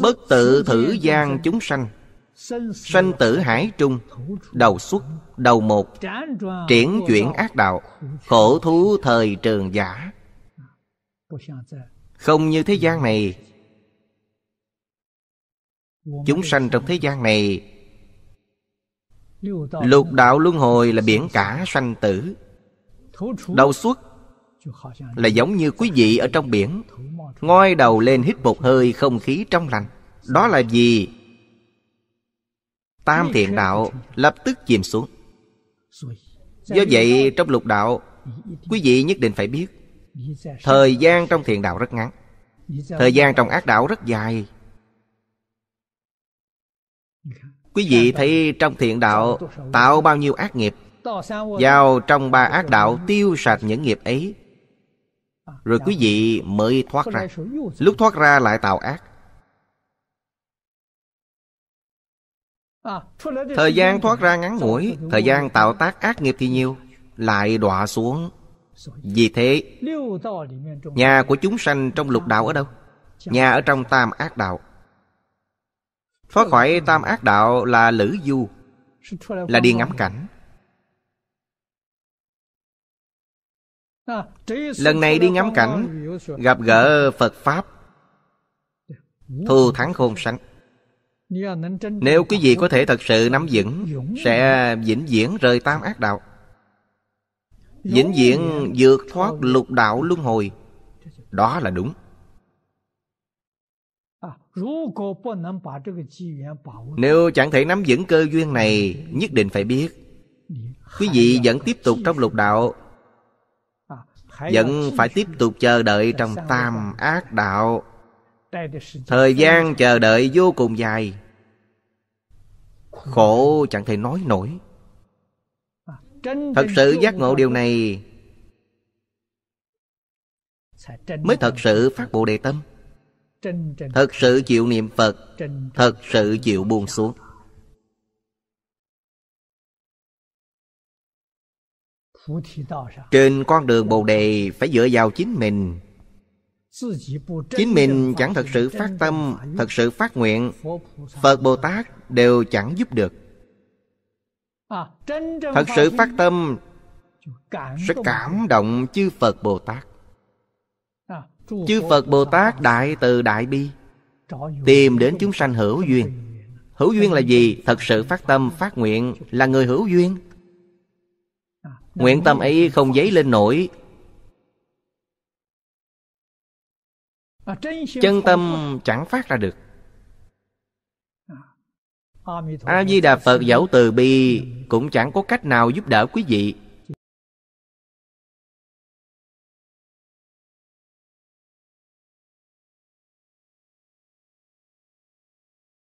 Bất tự thử gian chúng sanh Sanh tử hải trung Đầu xuất, đầu một Triển chuyển ác đạo Khổ thú thời trường giả Không như thế gian này Chúng sanh trong thế gian này Lục đạo luân hồi là biển cả sanh tử Đầu xuất là giống như quý vị ở trong biển ngoi đầu lên hít một hơi không khí trong lành đó là gì tam thiện đạo lập tức chìm xuống do vậy trong lục đạo quý vị nhất định phải biết thời gian trong thiện đạo rất ngắn thời gian trong ác đạo rất dài quý vị thấy trong thiện đạo tạo bao nhiêu ác nghiệp vào trong ba ác đạo tiêu sạch những nghiệp ấy rồi quý vị mới thoát ra lúc thoát ra lại tạo ác thời gian thoát ra ngắn ngủi thời gian tạo tác ác nghiệp thì nhiều lại đọa xuống vì thế nhà của chúng sanh trong lục đạo ở đâu nhà ở trong tam ác đạo thoát khỏi tam ác đạo là lữ du là đi ngắm cảnh lần này đi ngắm cảnh gặp gỡ phật pháp thù thắng khôn sánh nếu quý vị có thể thật sự nắm vững sẽ vĩnh viễn rời tam ác đạo vĩnh viễn vượt thoát lục đạo luân hồi đó là đúng nếu chẳng thể nắm vững cơ duyên này nhất định phải biết quý vị vẫn tiếp tục trong lục đạo vẫn phải tiếp tục chờ đợi trong tam ác đạo thời gian chờ đợi vô cùng dài khổ chẳng thể nói nổi à, thật sự giác ngộ điều này mới thật sự phát bộ đề tâm thật sự chịu niệm phật thật sự chịu buông xuống Trên con đường Bồ Đề phải dựa vào chính mình Chính mình chẳng thật sự phát tâm, thật sự phát nguyện Phật Bồ Tát đều chẳng giúp được Thật sự phát tâm Sẽ cảm động chư Phật Bồ Tát Chư Phật Bồ Tát Đại Từ Đại Bi Tìm đến chúng sanh hữu duyên Hữu duyên là gì? Thật sự phát tâm, phát nguyện Là người hữu duyên Nguyện tâm ấy không dấy lên nổi Chân tâm chẳng phát ra được A-di-đà Phật dẫu từ bi Cũng chẳng có cách nào giúp đỡ quý vị